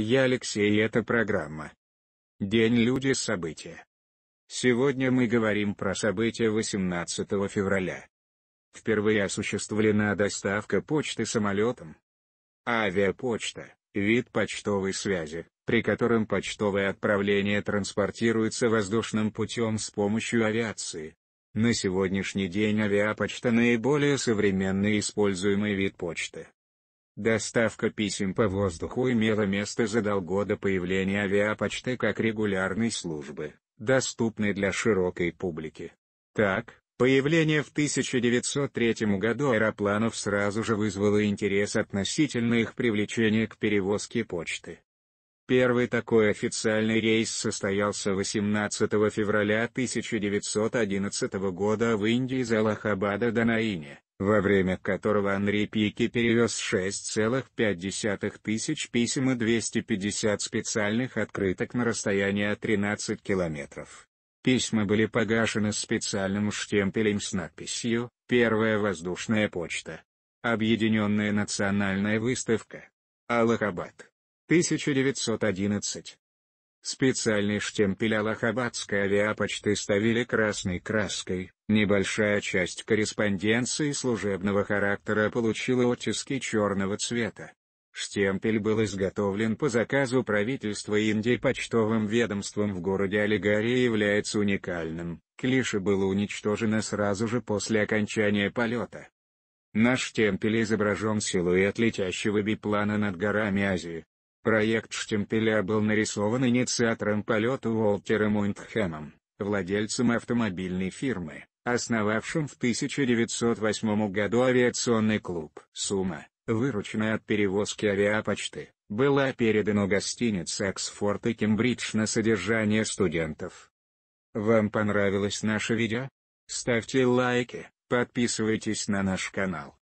Я Алексей и это программа. День люди события. Сегодня мы говорим про события 18 февраля. Впервые осуществлена доставка почты самолетом. Авиапочта – вид почтовой связи, при котором почтовое отправление транспортируется воздушным путем с помощью авиации. На сегодняшний день авиапочта – наиболее современный используемый вид почты. Доставка писем по воздуху имела место за полгода появления авиапочты как регулярной службы, доступной для широкой публики. Так, появление в 1903 году аэропланов сразу же вызвало интерес относительно их привлечения к перевозке почты. Первый такой официальный рейс состоялся 18 февраля 1911 года в Индии из Аллахабада до Наине во время которого Анри Пики перевез 6,5 тысяч писем и 250 специальных открыток на расстояние 13 километров. Письма были погашены специальным штемпелем с надписью «Первая воздушная почта». Объединенная национальная выставка. Аллахабад. 1911. Специальный штемпель Аллахабадской авиапочты ставили красной краской. Небольшая часть корреспонденции служебного характера получила оттиски черного цвета. Штемпель был изготовлен по заказу правительства Индии почтовым ведомством в городе Алигария и является уникальным. Клише было уничтожено сразу же после окончания полета. На штемпеле изображен силуэт летящего биплана над горами Азии, Проект штемпеля был нарисован инициатором полета Уолтером Уиндхэмом, владельцем автомобильной фирмы, основавшим в 1908 году авиационный клуб. Сумма, вырученная от перевозки авиапочты, была передана гостинице «Оксфорд» и «Кембридж» на содержание студентов. Вам понравилось наше видео? Ставьте лайки, подписывайтесь на наш канал.